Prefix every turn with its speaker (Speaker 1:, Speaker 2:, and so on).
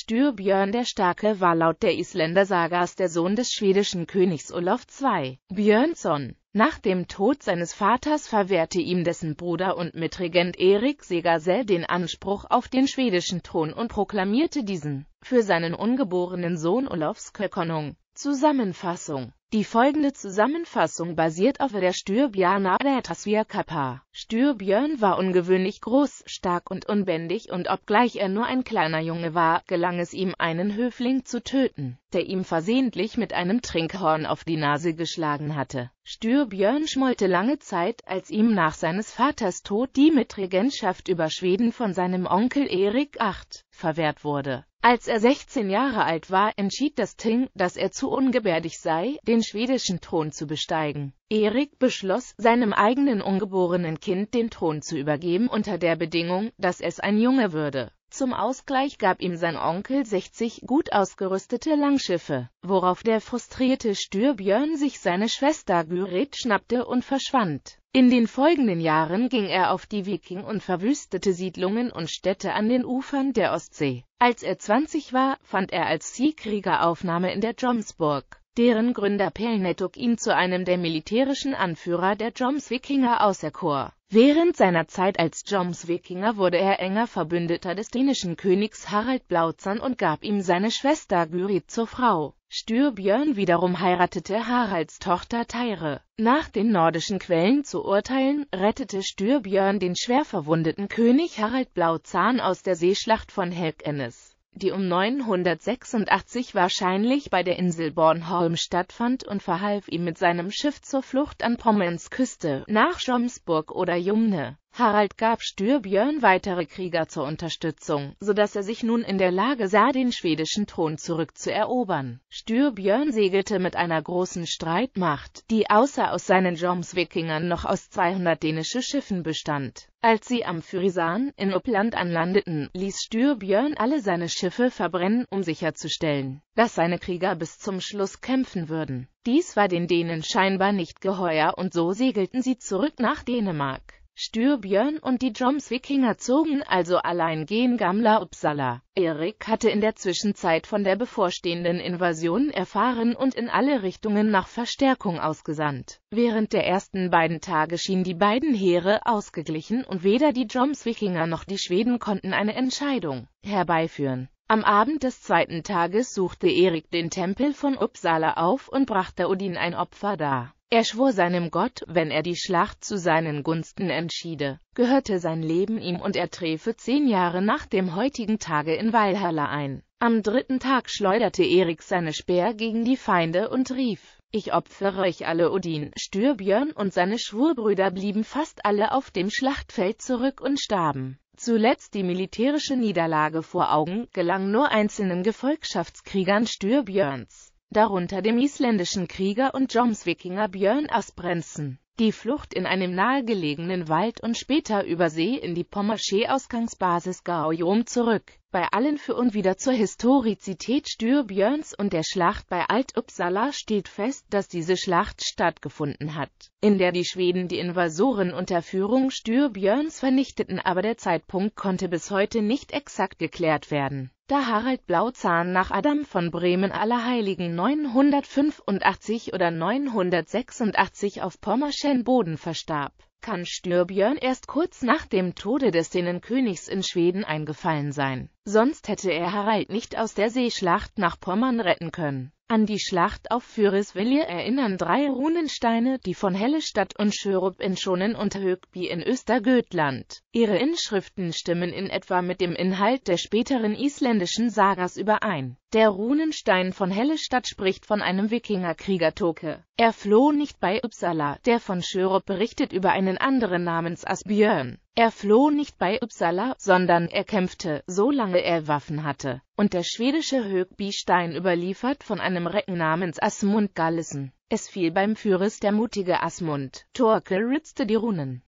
Speaker 1: Styrbjörn der Starke war laut der Isländer Sagas der Sohn des schwedischen Königs Olof II. Björnsson. Nach dem Tod seines Vaters verwehrte ihm dessen Bruder und Mitregent Erik Segersell den Anspruch auf den schwedischen Thron und proklamierte diesen für seinen ungeborenen Sohn Olafs Kökonung. Zusammenfassung die folgende Zusammenfassung basiert auf der Stürbjana Adetasvia Kappa. Stürbjörn war ungewöhnlich groß, stark und unbändig und obgleich er nur ein kleiner Junge war, gelang es ihm, einen Höfling zu töten, der ihm versehentlich mit einem Trinkhorn auf die Nase geschlagen hatte. Stürbjörn schmollte lange Zeit, als ihm nach seines Vaters Tod die Mitregentschaft über Schweden von seinem Onkel Erik VIII verwehrt wurde. Als er 16 Jahre alt war, entschied das Ting, dass er zu ungebärdig sei, den schwedischen Thron zu besteigen. Erik beschloss, seinem eigenen ungeborenen Kind den Thron zu übergeben unter der Bedingung, dass es ein Junge würde. Zum Ausgleich gab ihm sein Onkel 60 gut ausgerüstete Langschiffe, worauf der frustrierte Stürbjörn sich seine Schwester Gyrit schnappte und verschwand. In den folgenden Jahren ging er auf die Viking und verwüstete Siedlungen und Städte an den Ufern der Ostsee. Als er 20 war, fand er als Seekrieger Aufnahme in der Jomsburg deren Gründer Pelnetuk ihn zu einem der militärischen Anführer der Joms Wikinger auserkor. Während seiner Zeit als Joms Wikinger wurde er enger Verbündeter des dänischen Königs Harald Blauzahn und gab ihm seine Schwester Gyrid zur Frau. Styrbjörn wiederum heiratete Haralds Tochter Teire. Nach den nordischen Quellen zu urteilen, rettete Styrbjörn den schwer verwundeten König Harald Blauzahn aus der Seeschlacht von Helkenes die um 986 wahrscheinlich bei der Insel Bornholm stattfand und verhalf ihm mit seinem Schiff zur Flucht an Pommerns Küste, nach Schomsburg oder Jumne. Harald gab Stürbjörn weitere Krieger zur Unterstützung, so dass er sich nun in der Lage sah, den schwedischen Thron zurückzuerobern. Stürbjörn segelte mit einer großen Streitmacht, die außer aus seinen Jomsvikingern noch aus 200 dänischen Schiffen bestand. Als sie am Fyrisan in Uppland anlandeten, ließ Stürbjörn alle seine Schiffe verbrennen, um sicherzustellen, dass seine Krieger bis zum Schluss kämpfen würden. Dies war den Dänen scheinbar nicht geheuer und so segelten sie zurück nach Dänemark. Stürbjörn und die Jomsvikinger zogen also allein gen Gamla Uppsala. Erik hatte in der Zwischenzeit von der bevorstehenden Invasion erfahren und in alle Richtungen nach Verstärkung ausgesandt. Während der ersten beiden Tage schienen die beiden Heere ausgeglichen und weder die Jomsvikinger noch die Schweden konnten eine Entscheidung herbeiführen. Am Abend des zweiten Tages suchte Erik den Tempel von Uppsala auf und brachte Odin ein Opfer dar. Er schwor seinem Gott, wenn er die Schlacht zu seinen Gunsten entschiede, gehörte sein Leben ihm und er träfe zehn Jahre nach dem heutigen Tage in Walhalla ein. Am dritten Tag schleuderte Erik seine Speer gegen die Feinde und rief, ich opfere euch alle Odin, Stürbjörn und seine Schwurbrüder blieben fast alle auf dem Schlachtfeld zurück und starben. Zuletzt die militärische Niederlage vor Augen gelang nur einzelnen Gefolgschaftskriegern Stürbjörns darunter dem isländischen Krieger und Jomsvikinger Björn Asbrensen. Die Flucht in einem nahegelegenen Wald und später über See in die pommersche Ausgangsbasis Gaujom zurück bei allen für und wieder zur Historizität Stürbjörns und der Schlacht bei Alt-Uppsala steht fest, dass diese Schlacht stattgefunden hat, in der die Schweden die Invasoren unter Führung Stürbjörns vernichteten, aber der Zeitpunkt konnte bis heute nicht exakt geklärt werden. Da Harald Blauzahn nach Adam von Bremen Allerheiligen 985 oder 986 auf pommerschen Boden verstarb, kann Styrbjörn erst kurz nach dem Tode des Dänenkönigs in Schweden eingefallen sein. Sonst hätte er Harald nicht aus der Seeschlacht nach Pommern retten können. An die Schlacht auf Führeswille erinnern drei Runensteine, die von Hellestadt und Schörup in Schonen und Högby in Östergötland. Ihre Inschriften stimmen in etwa mit dem Inhalt der späteren isländischen Sagas überein. Der Runenstein von Hellestadt spricht von einem Wikingerkrieger Toke. Er floh nicht bei Uppsala, der von Schörup berichtet über einen anderen namens Asbjörn. Er floh nicht bei Uppsala, sondern er kämpfte, solange er Waffen hatte. Und der schwedische högby überliefert von einem Recken namens Asmund Gallesen. Es fiel beim Fürst der mutige Asmund. Torkel ritzte die Runen.